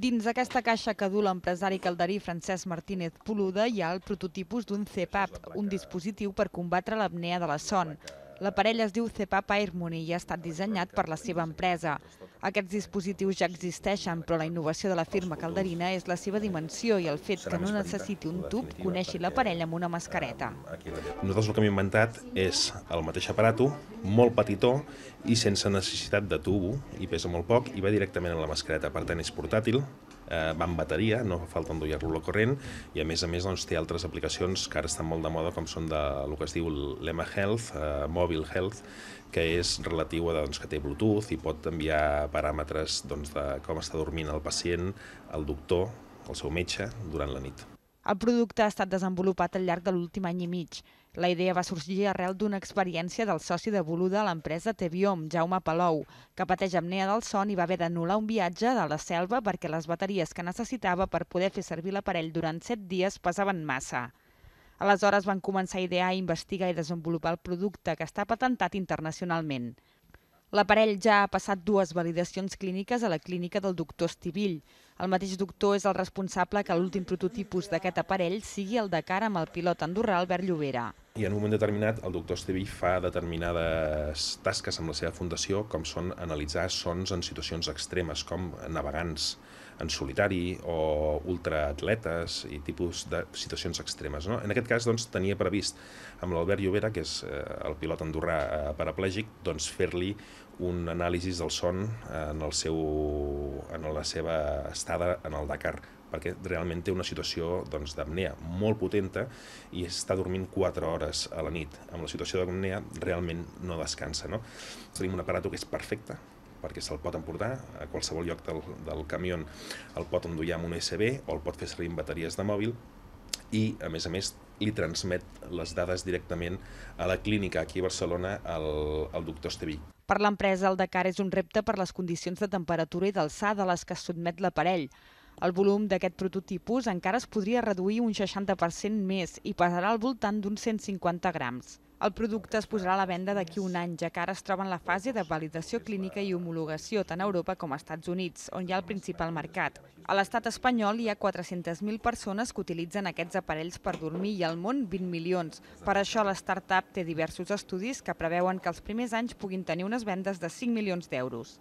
Dins d'aquesta caixa que du l'empresari calderí Francesc Martínez Poluda hi ha el prototipus d'un CEPAP, un dispositiu per combatre l'apnea de la son. L'aparell es diu CPAP Harmony i ha estat dissenyat per la seva empresa. Aquests dispositius ja existeixen, però la innovació de la firma calderina és la seva dimensió i el fet que no necessiti un tub coneixi l'aparell amb una mascareta. Nosaltres el que hem inventat és el mateix aparato, molt petitó i sense necessitat de tubo, i pesa molt poc, i va directament a la mascareta. Per tant, és portàtil, eh, va amb bateria, no fa falta endollar lo la corrent, i a més a més doncs, té altres aplicacions que ara estan molt de moda, com són de el que es diu l'EMA Health, eh, Mobile Health, que és relatiu a doncs, que té Bluetooth i pot enviar paràmetres doncs, de com està dormint el pacient, el doctor, el seu metge, durant la nit. El producte ha estat desenvolupat al llarg de l'últim any i mig. La idea va sorgir arrel d'una experiència del soci de Boluda a l'empresa Tebiom, Jaume Palou, que pateix apnea del son i va haver d'anul·lar un viatge de la selva perquè les bateries que necessitava per poder fer servir l'aparell durant set dies pesaven massa. Aleshores van començar a idear, investigar i desenvolupar el producte que està patentat internacionalment. L'aparell ja ha passat dues validacions clíniques a la clínica del doctor Estivill, el mateix doctor és el responsable que l'últim prototipus d'aquest aparell sigui el de cara amb el pilot andorral Albert Llobera i en un moment determinat el doctor Estevi fa determinades tasques amb la seva fundació com són analitzar sons en situacions extremes com navegants en solitari o ultraatletes i tipus de situacions extremes. No? En aquest cas doncs, tenia previst amb l'Albert Llobera, que és eh, el pilot andorrà eh, paraplègic, doncs, fer-li un anàlisi del son en, el seu, en la seva estada en el Dakar perquè realment té una situació doncs, d'apnea doncs, molt potenta i està dormint 4 hores a la nit. Amb la situació d'apnea realment no descansa. No? Tenim un aparato que és perfecte, perquè se'l pot emportar a qualsevol lloc del, del camió, el pot endollar amb un USB o el pot fer servir amb bateries de mòbil i, a més a més, li transmet les dades directament a la clínica aquí a Barcelona al, al doctor Estevi. Per l'empresa, el Dakar és un repte per les condicions de temperatura i d'alçada a les que es sotmet l'aparell. El volum d'aquest prototipus encara es podria reduir un 60% més i pesarà al voltant d'uns 150 grams. El producte es posarà a la venda d'aquí un any, ja que ara es troba en la fase de validació clínica i homologació tant a Europa com a Estats Units, on hi ha el principal mercat. A l'estat espanyol hi ha 400.000 persones que utilitzen aquests aparells per dormir i al món 20 milions. Per això la startup té diversos estudis que preveuen que els primers anys puguin tenir unes vendes de 5 milions d'euros.